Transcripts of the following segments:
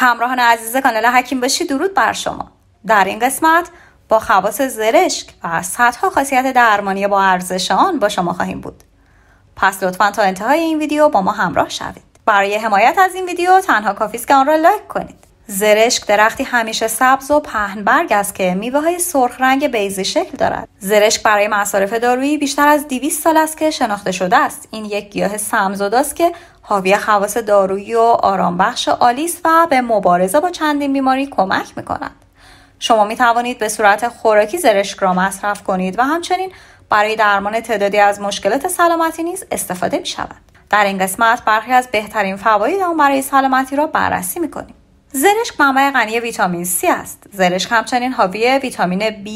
همراهان عزیز کانال حکیم باشی درود بر شما در این قسمت با خواص زرشک و صدها خاصیت درمانی با ارزش آن با شما خواهیم بود پس لطفا تا انتهای این ویدیو با ما همراه شوید برای حمایت از این ویدیو تنها کافیست که آن را لایک کنید زرشک درختی همیشه سبز و پهن برگ است که میوه های سرخ رنگ بیزی شکل دارد. زرشک برای مصارف دارویی بیشتر از 200 سال است که شناخته شده است. این یک گیاه سمزداست که حاوی خواص دارویی و آرامبخش آلیس و به مبارزه با چندین بیماری کمک می شما می توانید به صورت خوراکی زرشک را مصرف کنید و همچنین برای درمان تعدادی از مشکلات سلامتی نیز استفاده می شود. در این قسمت برخی از بهترین فواید آن برای سلامتی را بررسی می زرشک منبع غنی ویتامین C است. زرشک همچنین حاوی ویتامین B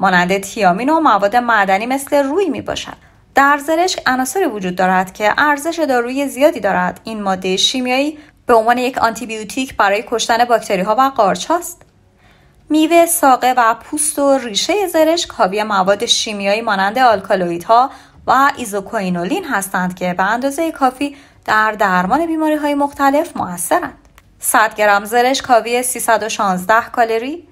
مانند تیامین و مواد معدنی مثل روی می باشد. در زرشک عناصری وجود دارد که ارزش دارویی زیادی دارد این ماده شیمیایی به عنوان یک آنتیبیوتیک برای کشتن باکتری ها و قارچ هاست. میوه، ساقه و پوست و ریشه زرشک حاوی مواد شیمیایی مانند آلکالوئیدها و ایزوکوینولین هستند که به اندازه کافی در درمان بیماری های مختلف موثرند. 100 گرم زرشک حاوی 316 کالری،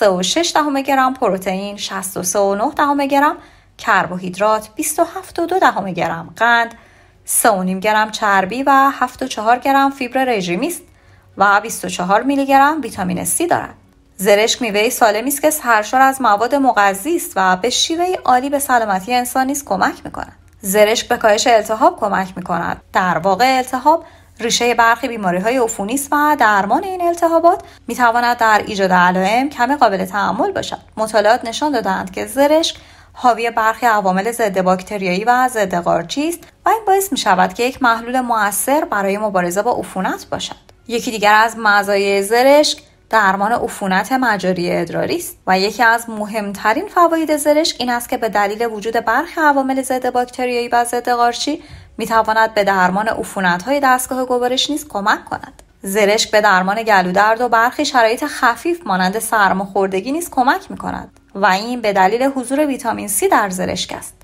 3.6 گرم پروتئین، 63.9 گرم کربوهیدرات 27.2 گرم قند 3.5 گرم چربی و 7.4 گرم فیبر رژیمی است و 24 میلی گرم ویتامین C دارد. زرشک میوه سالمی است که سرشار از مواد مغذی است و به شیوه عالی به سلامتی انسان نیز کمک میکند. زرشک به کاهش التهاب کمک میکند. در واقع التهاب ریشه برخی بیماری های عفونی است و درمان این التهابات میتواند در ایجاد علائم کم قابل تحمل باشد. مطالعات نشان دادند که زرشک حاوی برخی عوامل ضد باکتریایی و ضد قارچی است و این باعث می شود که یک محلول موثر برای مبارزه با عفونت باشد یکی دیگر از مزایای زرشک درمان عفونت مجاری ادراری است و یکی از مهمترین فواید زرشک این است که به دلیل وجود برخی عوامل ضد باکتریایی و ضد قارچی میتواند به درمان های دستگاه گوارش نیز کمک کند زرشک به درمان گلودرد و برخی شرایط خفیف مانند سرماخوردگی نیز کمک می کند. و این به دلیل حضور ویتامین C در زرشک است.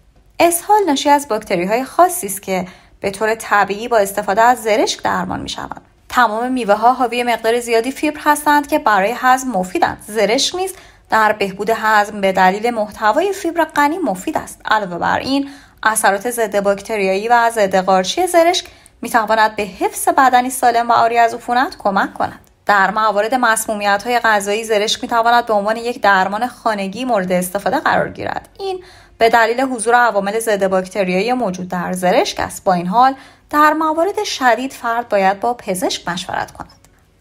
اسهال ناشی از باکتری های خاصی است که به طور طبیعی با استفاده از زرشک درمان می شوند. تمام میوه ها حاوی مقدار زیادی فیبر هستند که برای هضم مفیدند. زرشک نیز در بهبود هضم به دلیل محتوای فیبر غنی مفید است. علاوه بر این، اثرات ضد باکتریایی و ضد قارچی زرشک می تواند به حفظ بدنی سالم و آری از عفونت کمک کند. در موارد مسمومیت های غذایی زرشک می به عنوان یک درمان خانگی مورد استفاده قرار گیرد این به دلیل حضور عوامل ضد باکتریایی موجود در زرشک است با این حال در موارد شدید فرد باید با پزشک مشورت کند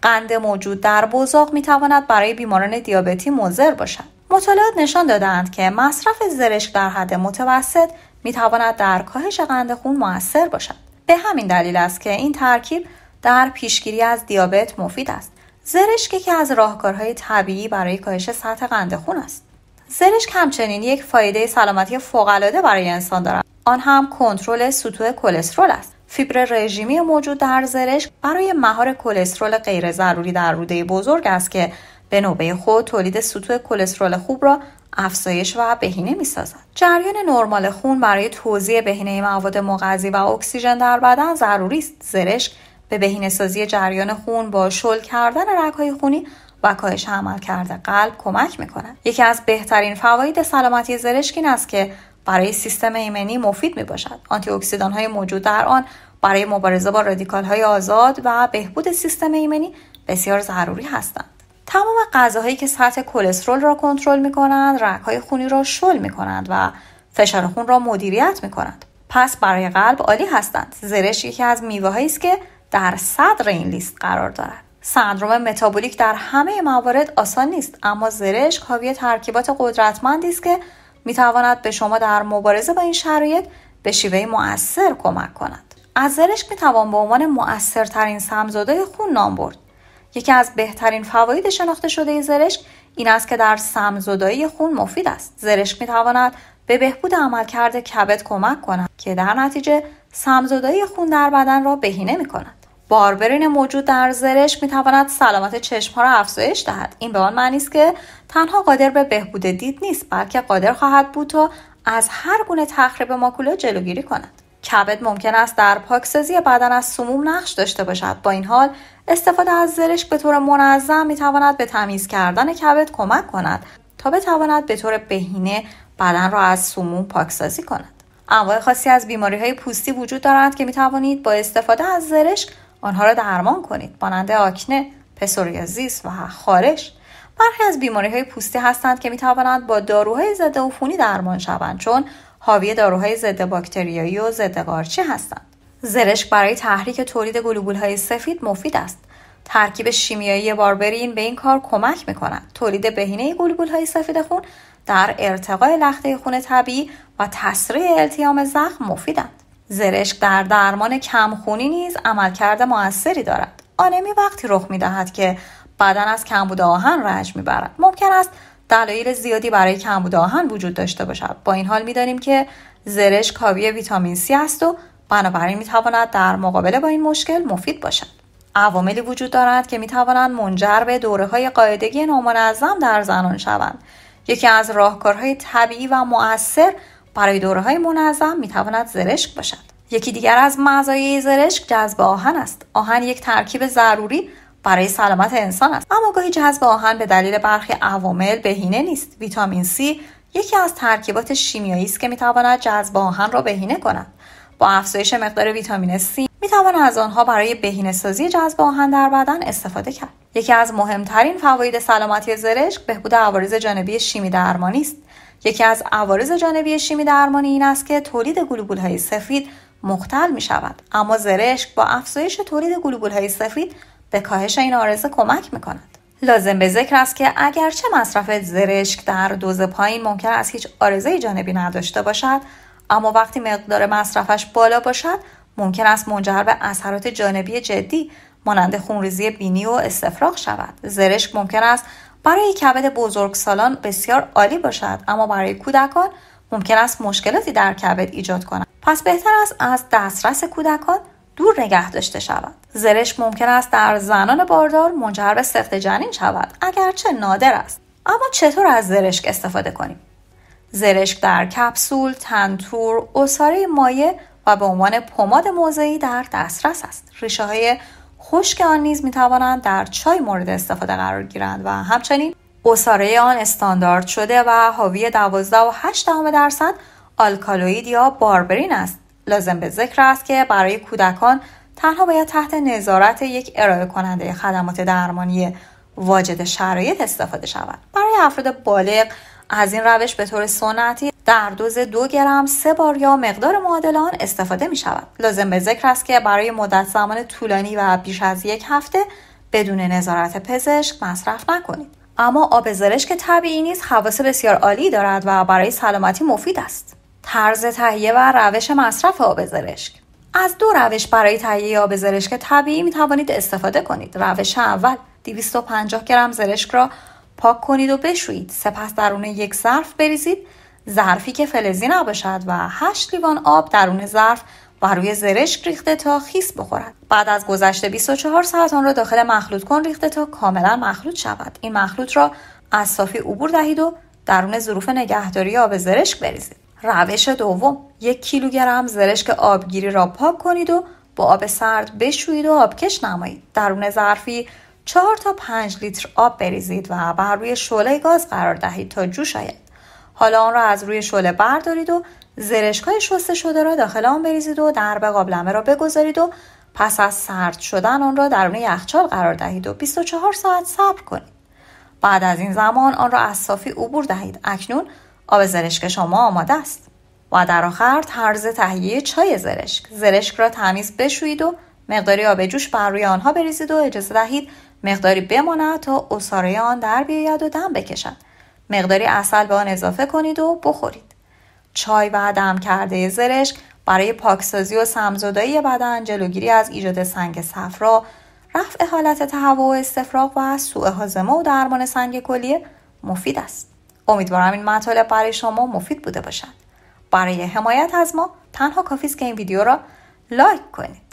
قند موجود در بزاق میتواند برای بیماران دیابتی مضر باشد مطالعات نشان دادند که مصرف زرشک در حد متوسط میتواند در کاهش قند خون موثر باشد به همین دلیل است که این ترکیب در پیشگیری از دیابت مفید است زرشک یکی از راهکارهای طبیعی برای کاهش سطح قند خون است زرشک همچنین یک فایده سلامتی فوق‌العاده برای انسان دارد آن هم کنترل سطوح کلسترول است فیبر رژیمی موجود در زرشک برای مهار کلسترول غیر ضروری در روده بزرگ است که به نوبه خود تولید سطوح کلسترول خوب را افزایش و بهینه می سازد. جریان نرمال خون برای توزیع بهینه مواد مغذی و اکسیژن در بدن ضروری است. زرشک به سازی جریان خون با شل کردن رگهای خونی و کاهش عمل کرده قلب کمک میکند یکی از بهترین فواید سلامتی زرشک این است که برای سیستم ایمنی مفید میباشد باشد. آنتی اکسیدان های موجود در آن برای مبارزه با رادیکال های آزاد و بهبود سیستم ایمنی بسیار ضروری هستند. تمام غذاهایی که سطح کلسترول را کنترل میکنند کنند، رگهای خونی را شل میکنند و فشار خون را مدیریت می پس برای قلب عالی هستند. زرشک یکی از میوه است که در صدر این لیست قرار دارد سندروم متابولیک در همه موارد آسان نیست اما زرشک حاوی ترکیبات قدرتمندی است که میتواند به شما در مبارزه با این شرایط به شیوه مؤثر کمک کند از زرشک میتوان به عنوان مؤثرترین سمزاده خون نام برد یکی از بهترین فواید شناخته شده زرشک این است که در سمزدایی خون مفید است زرشک میتواند به بهبود عملکرد کبد کمک کند که در نتیجه سمزدایی خون در بدن را بهینه می کند. باربرین موجود در زرش می تواند سلامت چشم ها را افزایش دهد این به آن معنی است که تنها قادر به بهبود دید نیست بلکه قادر خواهد بود تا از هر گونه تخریب ماکولا جلوگیری کند کبد ممکن است در پاکسازی بدن از سموم نقش داشته باشد با این حال استفاده از زرش به طور منظم می تواند به تمیز کردن کبد کمک کند تا بتواند به طور بهینه بدن را از سموم پاکسازی کند انواع خاصی از بیماری های پوستی وجود دارند که می توانید با استفاده از زرشک آنها را درمان کنید مانند آکنه پسوریازیس و خارش برخی از بیماری های پوستی هستند که می توانند با داروهای ضد عفونی درمان شوند چون حاوی داروهای ضد باکتریایی و ضد قارچی هستند زرشک برای تحریک تولید گلوبول های سفید مفید است ترکیب شیمیایی باربرین به این کار کمک می کند تولید بهینه گلوبول های سفید خون در ارتقای لخته خون طبیعی و تسریع التیام زخم مفیدند زرشک در درمان کمخونی نیز عملکرد موثری دارد آنمی وقتی رخ دهد که بدن از کمبود آهن رنج میبرد ممکن است دلایل زیادی برای کمبود آهن وجود داشته باشد با این حال میدانیم که زرشک کاوی ویتامین C است و بنابراین میتواند در مقابله با این مشکل مفید باشد عواملی وجود دارد که توانند منجر به دوره های قاعدگی نامنظم در زنان شوند یکی از راهکارهای طبیعی و مؤثر برای دوره منظم میتواند زرشک باشد یکی دیگر از مزایای زرشک جذب آهن است آهن یک ترکیب ضروری برای سلامت انسان است اما گاهی جذب آهن به دلیل برخی عوامل بهینه نیست ویتامین C یکی از ترکیبات شیمیایی است که میتواند جذب آهن را بهینه کند با افزایش مقدار ویتامین C می توان از آنها برای بهینه سازی جذب آهن در بدن استفاده کرد. یکی از مهمترین فواید سلامتی زرشک بهبود عوارض جانبی شیمی درمانی است. یکی از عوارض جانبی شیمی درمانی این است که تولید گلوبول های سفید مختل می شود اما زرشک با افزایش تولید گلوبول های سفید به کاهش این عارضه کمک می کند. لازم به ذکر است که اگرچه مصرف زرشک در دوز پایین ممکن است هیچ عارضه جانبی نداشته باشد اما وقتی مقدار مصرفش بالا باشد ممکن است منجر به اثرات جانبی جدی مانند خونریزی بینی و استفراغ شود زرشک ممکن است برای کبد بزرگسالان بسیار عالی باشد اما برای کودکان ممکن است مشکلاتی در کبد ایجاد کند پس بهتر است از دسترس کودکان دور نگه داشته شود زرشک ممکن است در زنان باردار منجر به سخت جنین شود اگرچه نادر است اما چطور از زرشک استفاده کنیم زرشک در کپسول تنتور اساره مایع و به عنوان پماد موضعی در دسترس است ریشه های خشک آن نیز می توانند در چای مورد استفاده قرار گیرند و همچنین اساره آن استاندارد شده و حاوی 12 و 8 درصد آلکالوئید یا باربرین است لازم به ذکر است که برای کودکان تنها باید تحت نظارت یک ارائه کننده خدمات درمانی واجد شرایط استفاده شود برای افراد بالغ از این روش به طور سنتی در دوز دو گرم سه بار یا مقدار معادل آن استفاده می شود. لازم به ذکر است که برای مدت زمان طولانی و بیش از یک هفته بدون نظارت پزشک مصرف نکنید. اما آب زرشک طبیعی نیز حواس بسیار عالی دارد و برای سلامتی مفید است. طرز تهیه و روش مصرف آب زرشک از دو روش برای تهیه آب زرشک طبیعی می توانید استفاده کنید. روش اول 250 گرم زرشک را پاک کنید و بشویید. سپس درون یک ظرف بریزید ظرفی که فلزی نباشد و 8 لیوان آب درون ظرف و روی زرشک ریخته تا خیس بخورد بعد از گذشت 24 ساعت آن را داخل مخلوط کن ریخته تا کاملا مخلوط شود این مخلوط را از صافی عبور دهید و درون ظروف نگهداری آب زرشک بریزید روش دوم یک کیلوگرم زرشک آبگیری را پاک کنید و با آب سرد بشویید و آبکش نمایید درون ظرفی 4 تا 5 لیتر آب بریزید و بر روی شعله گاز قرار دهید تا جوش آید حالا آن را از روی شله بردارید و زرشکهای شسته شده را داخل آن بریزید و درب قابلمه را بگذارید و پس از سرد شدن آن را درون یخچال قرار دهید و 24 ساعت صبر کنید بعد از این زمان آن را از صافی عبور دهید اکنون آب زرشک شما آماده است و در آخر طرز تهیه چای زرشک زرشک را تمیز بشویید و مقداری آب جوش بر روی آنها بریزید و اجازه دهید مقداری بماند تا اصاره آن در بیاید و دم بکشد مقداری اصل به آن اضافه کنید و بخورید. چای و دم کرده زرشک برای پاکسازی و سمزدایی بدن جلوگیری از ایجاد سنگ صفرا رفع حالت تهوع و استفراغ و سوء هاضمه و درمان سنگ کلیه مفید است امیدوارم این مطالب برای شما مفید بوده باشد برای حمایت از ما تنها کافی است که این ویدیو را لایک کنید